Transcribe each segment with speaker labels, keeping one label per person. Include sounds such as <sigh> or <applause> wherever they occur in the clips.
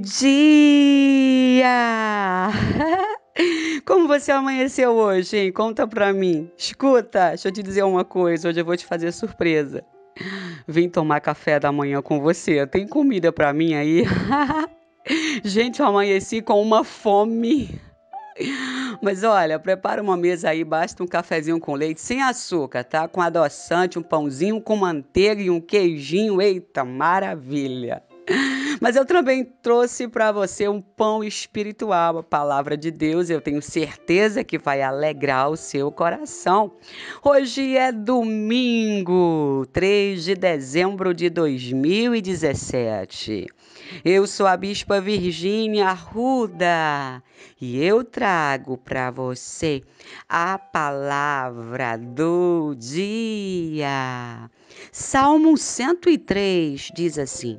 Speaker 1: dia! <laughs> Como você amanheceu hoje, hein? Conta pra mim. Escuta, deixa eu te dizer uma coisa. Hoje eu vou te fazer surpresa. Vim tomar café da manhã com você. Tem comida pra mim aí? <laughs> Gente, eu amanheci com uma fome. Mas olha, prepara uma mesa aí, basta um cafezinho com leite, sem açúcar, tá? Com adoçante, um pãozinho com manteiga e um queijinho. Eita, maravilha! <laughs> Mas eu também trouxe para você um pão espiritual, a palavra de Deus. Eu tenho certeza que vai alegrar o seu coração. Hoje é domingo, 3 de dezembro de 2017. Eu sou a Bispa Virgínia Arruda e eu trago para você a palavra do dia. Salmo 103 diz assim.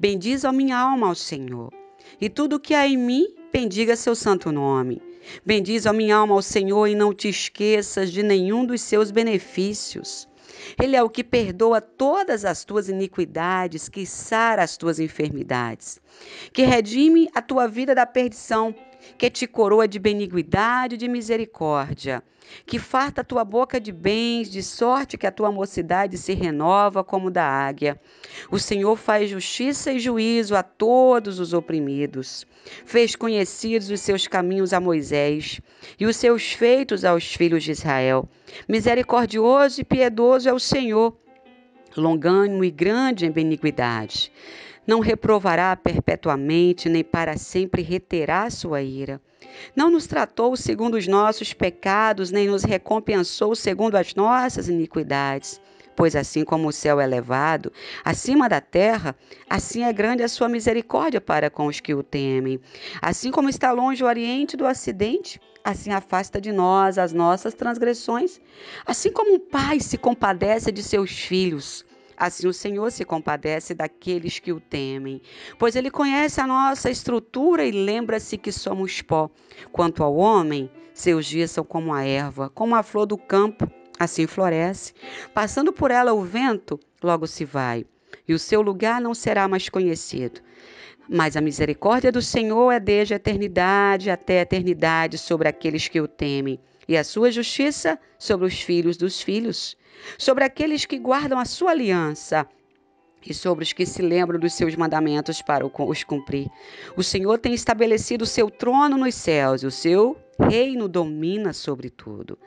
Speaker 1: Bendiz a minha alma ao Senhor. E tudo o que há em mim, bendiga seu santo nome. Bendiz a minha alma ao Senhor e não te esqueças de nenhum dos seus benefícios. Ele é o que perdoa todas as tuas iniquidades, que sara as tuas enfermidades, que redime a tua vida da perdição que te coroa de benignidade e de misericórdia, que farta a tua boca de bens, de sorte que a tua mocidade se renova como da águia. O Senhor faz justiça e juízo a todos os oprimidos. Fez conhecidos os seus caminhos a Moisés e os seus feitos aos filhos de Israel. Misericordioso e piedoso é o Senhor, longânimo e grande em benignidade não reprovará perpetuamente, nem para sempre reterá sua ira. Não nos tratou segundo os nossos pecados, nem nos recompensou segundo as nossas iniquidades. Pois assim como o céu é elevado acima da terra, assim é grande a sua misericórdia para com os que o temem. Assim como está longe o Oriente do Ocidente, assim afasta de nós as nossas transgressões. Assim como um pai se compadece de seus filhos Assim o Senhor se compadece daqueles que o temem, pois ele conhece a nossa estrutura e lembra-se que somos pó. Quanto ao homem, seus dias são como a erva, como a flor do campo, assim floresce. Passando por ela o vento, logo se vai, e o seu lugar não será mais conhecido. Mas a misericórdia do Senhor é desde a eternidade até a eternidade sobre aqueles que o temem e a sua justiça sobre os filhos dos filhos, sobre aqueles que guardam a sua aliança e sobre os que se lembram dos seus mandamentos para os cumprir. O Senhor tem estabelecido o seu trono nos céus e o seu reino domina sobre tudo.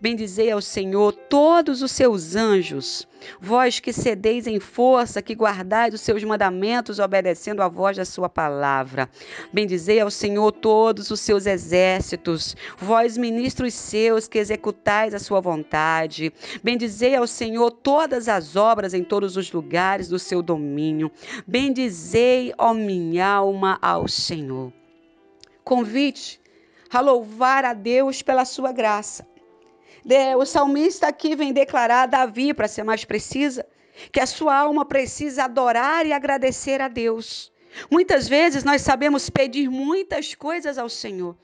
Speaker 1: Bendizei ao Senhor todos os seus anjos, vós que cedeis em força, que guardais os seus mandamentos, obedecendo a voz da sua palavra. Bendizei ao Senhor todos os seus exércitos, vós ministros seus que executais a sua vontade. Bendizei ao Senhor todas as obras em todos os lugares do seu domínio. Bendizei, ó minha alma, ao Senhor. Convite a louvar a Deus pela sua graça. O salmista aqui vem declarar a Davi, para ser mais precisa, que a sua alma precisa adorar e agradecer a Deus. Muitas vezes nós sabemos pedir muitas coisas ao Senhor,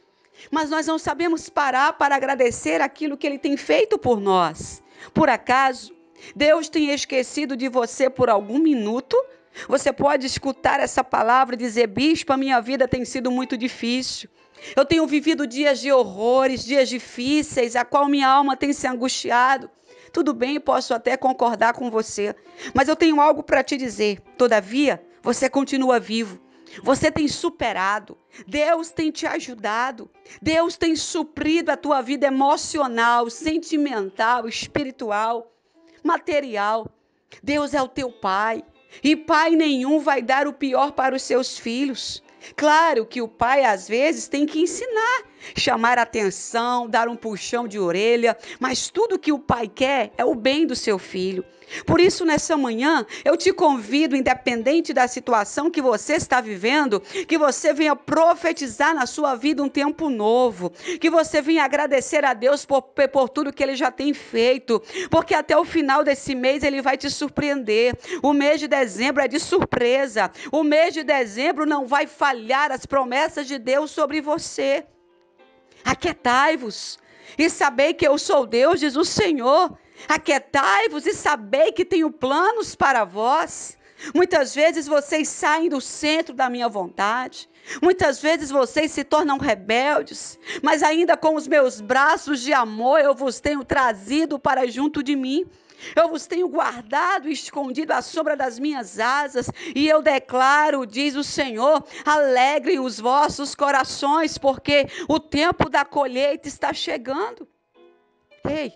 Speaker 1: mas nós não sabemos parar para agradecer aquilo que Ele tem feito por nós. Por acaso, Deus tem esquecido de você por algum minuto? Você pode escutar essa palavra e dizer: Bispo, a minha vida tem sido muito difícil. Eu tenho vivido dias de horrores, dias difíceis, a qual minha alma tem se angustiado. Tudo bem, posso até concordar com você, mas eu tenho algo para te dizer. Todavia, você continua vivo. Você tem superado, Deus tem te ajudado, Deus tem suprido a tua vida emocional, sentimental, espiritual, material. Deus é o teu Pai, e pai nenhum vai dar o pior para os seus filhos. Claro que o pai às vezes tem que ensinar chamar atenção, dar um puxão de orelha, mas tudo que o pai quer é o bem do seu filho. Por isso, nessa manhã, eu te convido, independente da situação que você está vivendo, que você venha profetizar na sua vida um tempo novo, que você venha agradecer a Deus por, por tudo que ele já tem feito, porque até o final desse mês ele vai te surpreender. O mês de dezembro é de surpresa, o mês de dezembro não vai falhar as promessas de Deus sobre você. Aquietai-vos e sabei que eu sou Deus, diz o Senhor. Aquietai-vos e sabei que tenho planos para vós. Muitas vezes vocês saem do centro da minha vontade. Muitas vezes vocês se tornam rebeldes, mas ainda com os meus braços de amor eu vos tenho trazido para junto de mim. Eu vos tenho guardado, escondido à sombra das minhas asas, e eu declaro, diz o Senhor, alegrem os vossos corações, porque o tempo da colheita está chegando. Ei,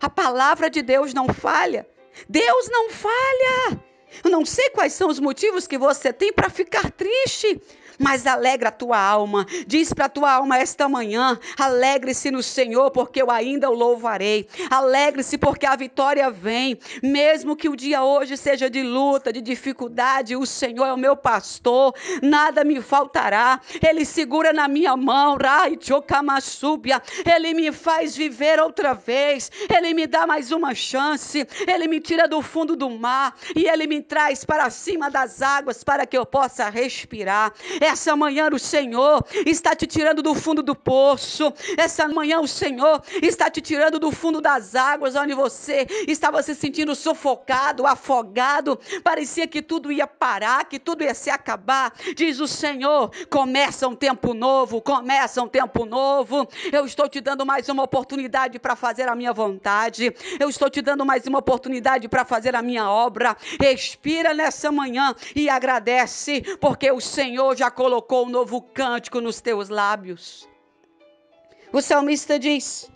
Speaker 1: a palavra de Deus não falha. Deus não falha. Eu não sei quais são os motivos que você tem para ficar triste, mas alegra a tua alma. Diz para a tua alma esta manhã: alegre-se no Senhor, porque eu ainda o louvarei. Alegre-se, porque a vitória vem. Mesmo que o dia hoje seja de luta, de dificuldade, o Senhor é o meu pastor, nada me faltará. Ele segura na minha mão, Rai Chocamassúbia. Ele me faz viver outra vez. Ele me dá mais uma chance. Ele me tira do fundo do mar e ele me traz para cima das águas para que eu possa respirar. Essa manhã o Senhor está te tirando do fundo do poço. Essa manhã o Senhor está te tirando do fundo das águas onde você estava se sentindo sufocado, afogado. Parecia que tudo ia parar, que tudo ia se acabar. Diz o Senhor: começa um tempo novo, começa um tempo novo. Eu estou te dando mais uma oportunidade para fazer a minha vontade. Eu estou te dando mais uma oportunidade para fazer a minha obra. Respira nessa manhã e agradece, porque o Senhor já colocou um novo cântico nos teus lábios. O salmista diz: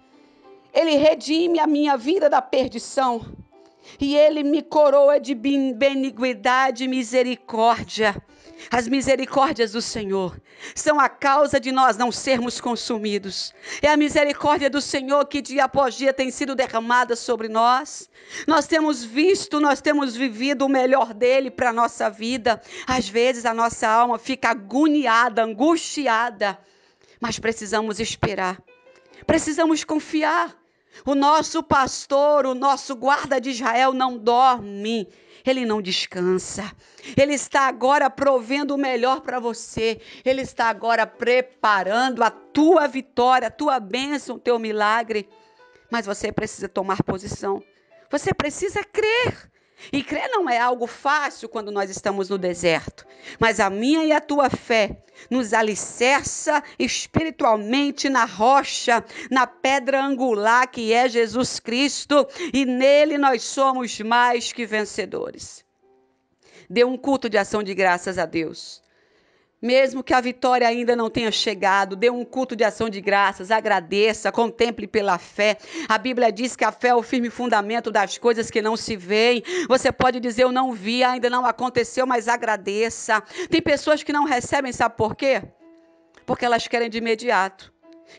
Speaker 1: Ele redime a minha vida da perdição, e ele me coroa de benignidade e misericórdia. As misericórdias do Senhor são a causa de nós não sermos consumidos. É a misericórdia do Senhor que dia após dia tem sido derramada sobre nós. Nós temos visto, nós temos vivido o melhor dele para a nossa vida. Às vezes a nossa alma fica agoniada, angustiada, mas precisamos esperar. Precisamos confiar. O nosso pastor, o nosso guarda de Israel não dorme. Ele não descansa. Ele está agora provendo o melhor para você. Ele está agora preparando a tua vitória, a tua bênção, o teu milagre. Mas você precisa tomar posição. Você precisa crer. E crer não é algo fácil quando nós estamos no deserto, mas a minha e a tua fé nos alicerça espiritualmente na rocha, na pedra angular que é Jesus Cristo, e nele nós somos mais que vencedores. Dê um culto de ação de graças a Deus. Mesmo que a vitória ainda não tenha chegado, dê um culto de ação de graças, agradeça, contemple pela fé. A Bíblia diz que a fé é o firme fundamento das coisas que não se veem. Você pode dizer: Eu não vi, ainda não aconteceu, mas agradeça. Tem pessoas que não recebem, sabe por quê? Porque elas querem de imediato.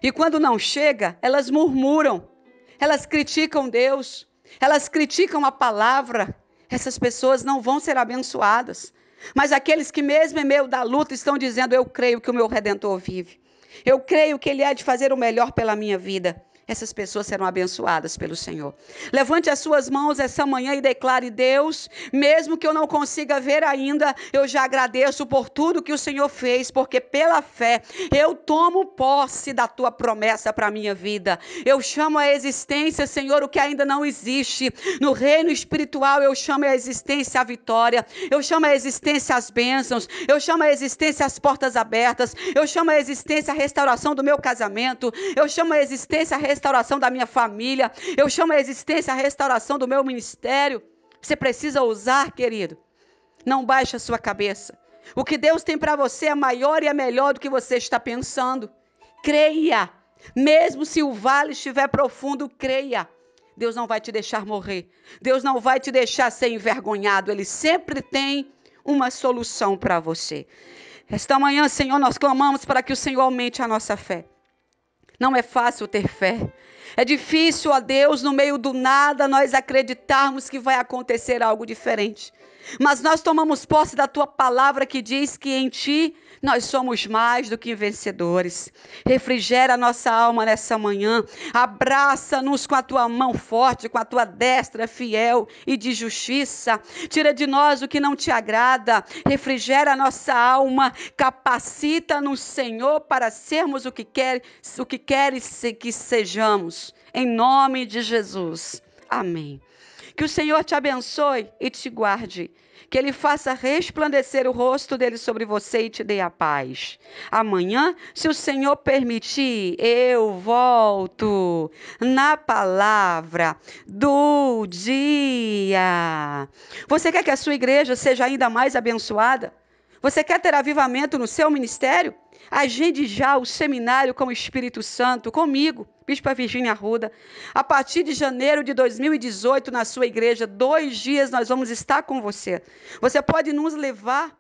Speaker 1: E quando não chega, elas murmuram, elas criticam Deus, elas criticam a palavra. Essas pessoas não vão ser abençoadas. Mas aqueles que, mesmo em meio da luta, estão dizendo: Eu creio que o meu redentor vive. Eu creio que ele há de fazer o melhor pela minha vida essas pessoas serão abençoadas pelo Senhor. Levante as suas mãos essa manhã e declare: Deus, mesmo que eu não consiga ver ainda, eu já agradeço por tudo que o Senhor fez, porque pela fé eu tomo posse da tua promessa para a minha vida. Eu chamo a existência, Senhor, o que ainda não existe. No reino espiritual, eu chamo a existência a vitória, eu chamo a existência as bênçãos, eu chamo a existência as portas abertas, eu chamo a existência a restauração do meu casamento, eu chamo a existência a restauração da minha família. Eu chamo a existência a restauração do meu ministério. Você precisa usar, querido. Não baixe a sua cabeça. O que Deus tem para você é maior e é melhor do que você está pensando. Creia. Mesmo se o vale estiver profundo, creia. Deus não vai te deixar morrer. Deus não vai te deixar ser envergonhado. Ele sempre tem uma solução para você. Esta manhã, Senhor, nós clamamos para que o Senhor aumente a nossa fé. Não é fácil ter fé. É difícil, ó Deus, no meio do nada, nós acreditarmos que vai acontecer algo diferente. Mas nós tomamos posse da tua palavra que diz que em ti nós somos mais do que vencedores. Refrigera a nossa alma nessa manhã. Abraça-nos com a tua mão forte, com a tua destra fiel e de justiça. Tira de nós o que não te agrada. Refrigera a nossa alma. Capacita-nos, Senhor, para sermos o que quer, o que queres que sejamos. Em nome de Jesus. Amém. Que o Senhor te abençoe e te guarde. Que Ele faça resplandecer o rosto dele sobre você e te dê a paz. Amanhã, se o Senhor permitir, eu volto na palavra do dia. Você quer que a sua igreja seja ainda mais abençoada? Você quer ter avivamento no seu ministério? Agende já o seminário com o Espírito Santo comigo. Bispa Virgínia Arruda. A partir de janeiro de 2018, na sua igreja, dois dias nós vamos estar com você. Você pode nos levar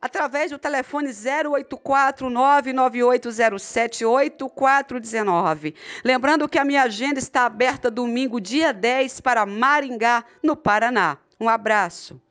Speaker 1: através do telefone 084-99807-8419. Lembrando que a minha agenda está aberta domingo, dia 10, para Maringá, no Paraná. Um abraço.